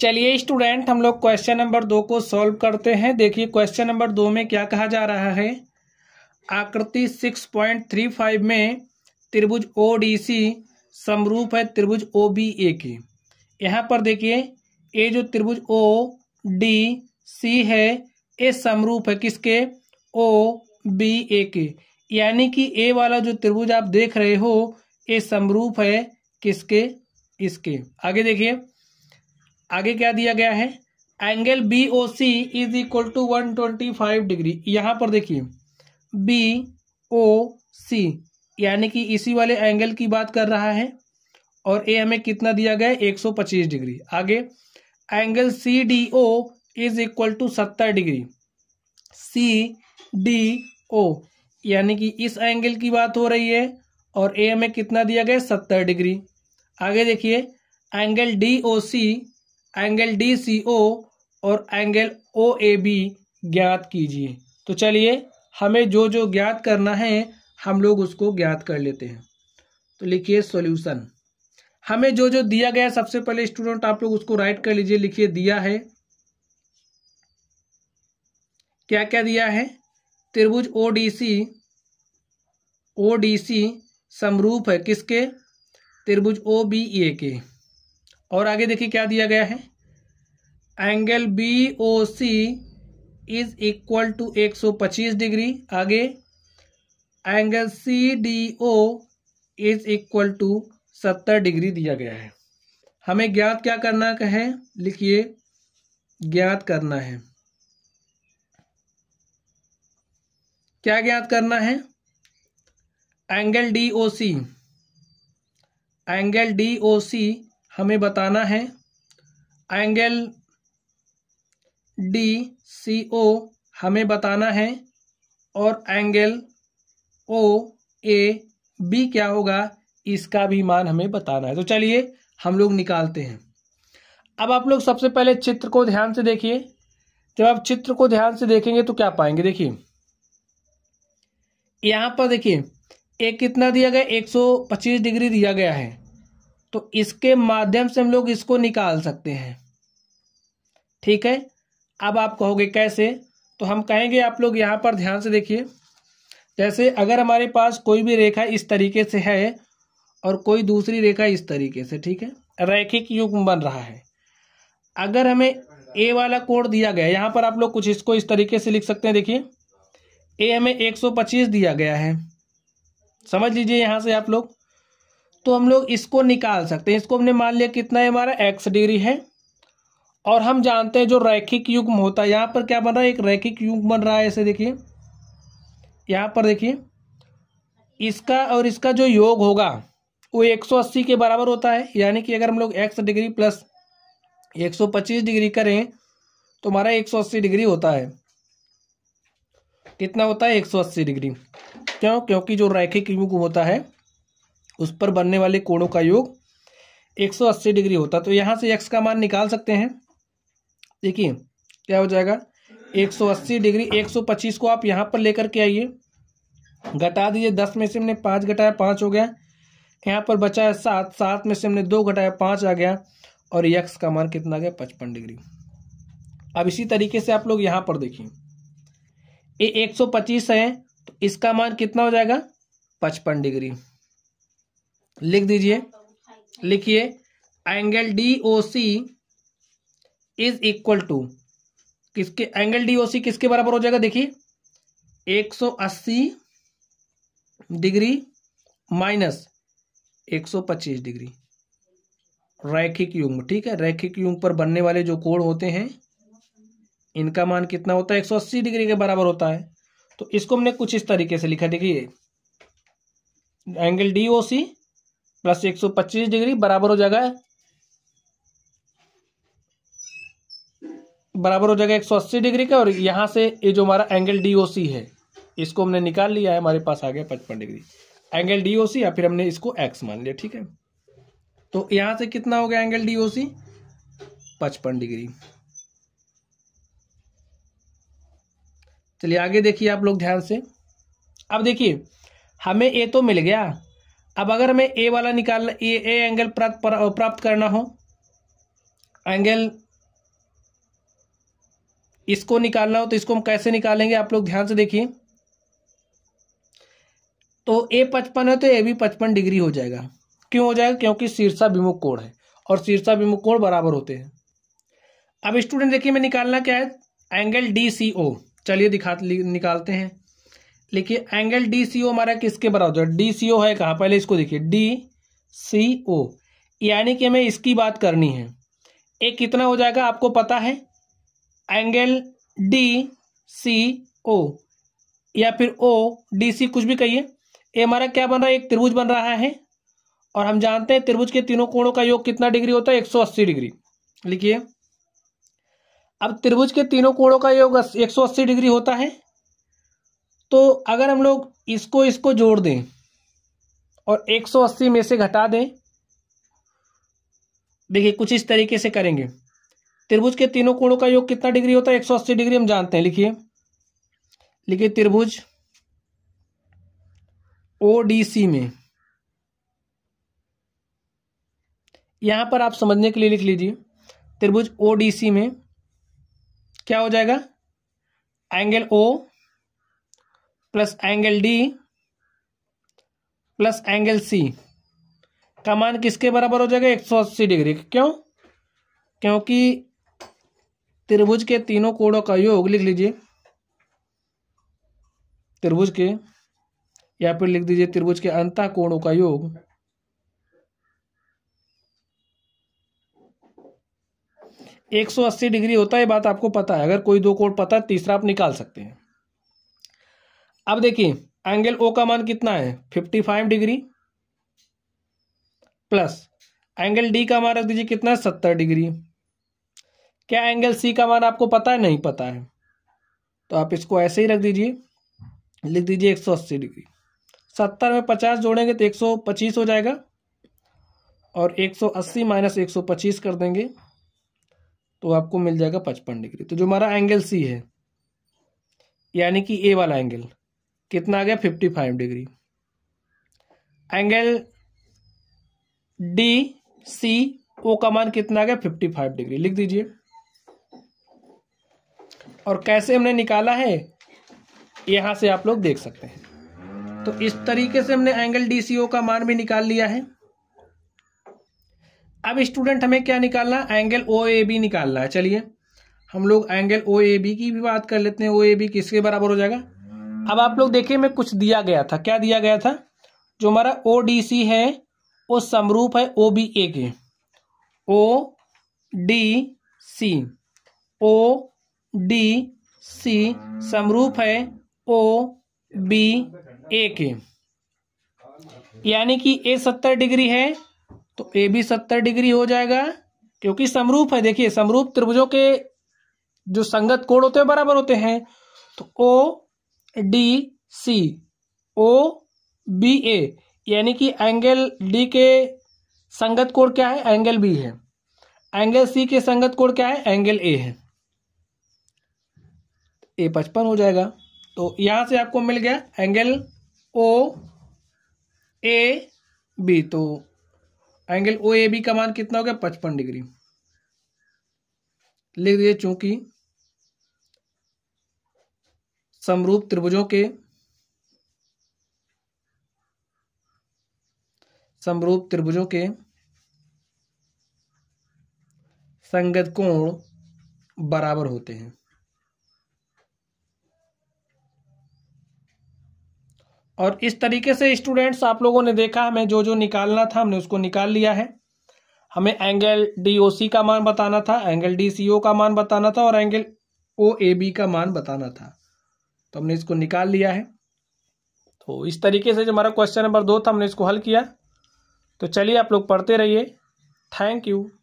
चलिए स्टूडेंट हम लोग क्वेश्चन नंबर दो को सॉल्व करते हैं देखिए क्वेश्चन नंबर दो में क्या कहा जा रहा है आकृति सिक्स पॉइंट थ्री फाइव में त्रिभुज ओ डी सी समरूप है त्रिभुज ओ बी ए के यहाँ पर देखिए ये जो त्रिभुज ओ डी सी है ये समरूप है किसके ओ बी ए के यानी कि ए वाला जो त्रिभुज आप देख रहे हो ये समरूप है किसके इसके आगे देखिए आगे क्या दिया गया है angle B O C is equal to one twenty five degree यहाँ पर देखिए बी ओ सी यानी कि इसी वाले एंगल की बात कर रहा है और ए हमें कितना दिया गया एक सौ पच्चीस डिग्री आगे angle C D O is equal to सत्तर डिग्री सी डी ओ यानी कि इस एंगल की बात हो रही है और ए हमें कितना दिया गया सत्तर डिग्री आगे देखिए angle D O C angle D C O और एंगल ओ ए बी ज्ञात कीजिए तो चलिए हमें जो जो ज्ञात करना है हम लोग उसको ज्ञात कर लेते हैं तो लिखिए सॉल्यूशन हमें जो जो दिया गया सबसे पहले स्टूडेंट आप लोग उसको राइट कर लीजिए लिखिए दिया है क्या क्या दिया है त्रिभुज O D C O D C समरूप है किसके त्रिभुज ओ बी ए के और आगे देखिए क्या दिया गया है angle B O C is equal to एक सौ पच्चीस डिग्री आगे angle C D O is equal to सत्तर डिग्री दिया गया है हमें ज्ञात क्या करना है लिखिए ज्ञात करना है क्या ज्ञात करना है angle D O C angle D O C हमें बताना है एंगल डी सी ओ हमें बताना है और एंगल ओ ए बी क्या होगा इसका भी मान हमें बताना है तो चलिए हम लोग निकालते हैं अब आप लोग सबसे पहले चित्र को ध्यान से देखिए जब आप चित्र को ध्यान से देखेंगे तो क्या पाएंगे देखिए यहां पर देखिए एक कितना दिया गया 125 डिग्री दिया गया है तो इसके माध्यम से हम लोग इसको निकाल सकते हैं ठीक है अब आप कहोगे कैसे तो हम कहेंगे आप लोग यहाँ पर ध्यान से देखिए जैसे अगर हमारे पास कोई भी रेखा इस तरीके से है और कोई दूसरी रेखा इस तरीके से ठीक है रैखिक युग्म बन रहा है अगर हमें ए वाला कोण दिया गया यहाँ पर आप लोग कुछ इसको इस तरीके से लिख सकते हैं देखिए ए हमें 125 दिया गया है समझ लीजिए यहाँ से आप लोग तो हम लोग इसको निकाल सकते हैं इसको हमने मान लिया कितना है हमारा एक्स डिग्री है और हम जानते हैं जो रैखिक युग्म होता है यहाँ पर क्या बन रहा है एक रैखिक युग्म बन रहा है ऐसे देखिए यहाँ पर देखिए इसका और इसका जो योग होगा वो 180 के बराबर होता है यानी कि अगर हम लोग एक्स डिग्री प्लस 125 डिग्री करें तो हमारा 180 डिग्री होता है कितना होता है 180 डिग्री क्यों क्योंकि जो रैखिक युग होता है उस पर बनने वाले कोणों का योग 180 डिग्री होता तो यहाँ से x का मान निकाल सकते हैं देखिए क्या हो जाएगा 180 डिग्री 125 को आप यहाँ पर लेकर के आइए घटा दीजिए दस में से हमने पाँच घटाया पाँच हो गया यहाँ पर बचा है सात सात में से हमने दो घटाया पाँच आ गया और x का मान कितना गया पचपन डिग्री अब इसी तरीके से आप लोग यहाँ पर देखिए ये पच्चीस है तो इसका मान कितना हो जाएगा पचपन डिग्री लिख दीजिए लिखिए angle D O C is equal to किसके एंगल डी ओ सी किसके बराबर हो जाएगा देखिए 180 डिग्री माइनस 125 डिग्री रैखिक युग ठीक है रैखिक युग पर बनने वाले जो कोण होते हैं इनका मान कितना होता है 180 डिग्री के बराबर होता है तो इसको हमने कुछ इस तरीके से लिखा देखिए angle D O C plus एक सौ पच्चीस डिग्री बराबर हो जाएगा बराबर हो जाएगा एक सौ अस्सी डिग्री का और यहाँ से ये जो हमारा एंगल डीओसी है इसको हमने निकाल लिया है हमारे पास आ गया पचपन डिग्री एंगल डीओसी या फिर हमने इसको एक्स मान लिया ठीक है तो यहां से कितना हो गया एंगल डीओसी पचपन डिग्री चलिए आगे देखिए आप लोग ध्यान से अब देखिए हमें ए तो मिल गया अब अगर मैं ए वाला निकालना ए ए एंगल प्राप्त प्राप्त करना हो एंगल इसको निकालना हो तो इसको हम कैसे निकालेंगे आप लोग ध्यान से देखिए तो ए पचपन है तो ए भी पचपन डिग्री हो जाएगा क्यों हो जाएगा क्योंकि शीर्षा विमुख कोण है और शीर्षा विमुख कोण बराबर होते हैं अब स्टूडेंट देखिए मैं निकालना क्या है एंगल डी सी ओ चलिए दिखा निकालते हैं लिखिए एंगल डी सी ओ हमारा किसके बराबर है डी सी ओ है कहा पहले इसको देखिए डी सी ओ यानी कि हमें इसकी बात करनी है एक कितना हो जाएगा आपको पता है एंगल डी सी ओ या फिर ओ डी सी कुछ भी कहिए ये हमारा क्या बन रहा है एक त्रिभुज बन रहा है और हम जानते हैं त्रिभुज के तीनों कोणों का योग कितना डिग्री होता है अस्सी डिग्री लिखिए अब त्रिभुज के तीनों कोणों का योग अस्सी डिग्री होता है तो अगर हम लोग इसको इसको जोड़ दें और 180 में से घटा दें देखिए कुछ इस तरीके से करेंगे त्रिभुज के तीनों कोणों का योग कितना डिग्री होता है 180 डिग्री हम जानते हैं लिखिए लिखिए त्रिभुज ओ डी सी में यहां पर आप समझने के लिए लिख लीजिए त्रिभुज ओ डी सी में क्या हो जाएगा angle O plus angle D plus angle C का मान किसके बराबर हो जाएगा एक सौ अस्सी डिग्री क्यों क्योंकि त्रिभुज के तीनों कोणों का योग लिख लीजिए त्रिभुज के या फिर लिख दीजिए त्रिभुज के अंत कोणों का योग एक सौ अस्सी डिग्री होता है बात आपको पता है अगर कोई दो कोण पता है तीसरा आप निकाल सकते हैं अब देखिए एंगल ओ का मान कितना है fifty five degree plus angle D का मान रख दीजिए कितना है सत्तर डिग्री क्या एंगल सी का मान आपको पता है नहीं पता है तो आप इसको ऐसे ही रख दीजिए लिख दीजिए एक सौ अस्सी डिग्री सत्तर में पचास जोड़ेंगे तो एक सौ पच्चीस हो जाएगा और एक सौ अस्सी माइनस एक सौ पच्चीस कर देंगे तो आपको मिल जाएगा पचपन डिग्री तो जो हमारा एंगल सी है यानी कि ए वाला एंगल कितना आ गया fifty five degree angle D C O का मान कितना आ गया फिफ्टी फाइव डिग्री लिख दीजिए और कैसे हमने निकाला है यहां से आप लोग देख सकते हैं तो इस तरीके से हमने एंगल डी सी ओ का मान भी निकाल लिया है अब स्टूडेंट हमें क्या निकालना एंगल ओ ए बी निकालना है चलिए हम लोग एंगल ओ ए बी की भी बात कर लेते हैं ओ ए बी किसके बराबर हो जाएगा अब आप लोग देखिए मैं कुछ दिया गया था क्या दिया गया था जो हमारा ओ डी सी है वो समरूप है ओ बी ए के O D C O D C समरूप है ओ बी ए के यानी कि ए सत्तर डिग्री है तो ए बी सत्तर डिग्री हो जाएगा क्योंकि समरूप है देखिए समरूप त्रिभुजों के जो संगत कोण होते हैं बराबर होते हैं तो O D C O B ए यानी कि एंगल डी के संगत कोण क्या है एंगल बी है एंगल सी के संगत कोण क्या है एंगल ए है ए पचपन हो जाएगा तो यहां से आपको मिल गया एंगल ओ ए बी तो एंगल ओ ए बी का मान कितना हो गया पचपन डिग्री लिख दीजिए चूंकि समरूप त्रिभुजों के समरूप त्रिभुजों के संगत कोण बराबर होते हैं और इस तरीके से स्टूडेंट्स आप लोगों ने देखा हमें जो जो निकालना था हमने उसको निकाल लिया है हमें एंगल डी का मान बताना था एंगल डी का मान बताना था और एंगल ओ का मान बताना था तो हमने इसको निकाल लिया है तो इस तरीके से जो हमारा क्वेश्चन नंबर दो था हमने इसको हल किया तो चलिए आप लोग पढ़ते रहिए थैंक यू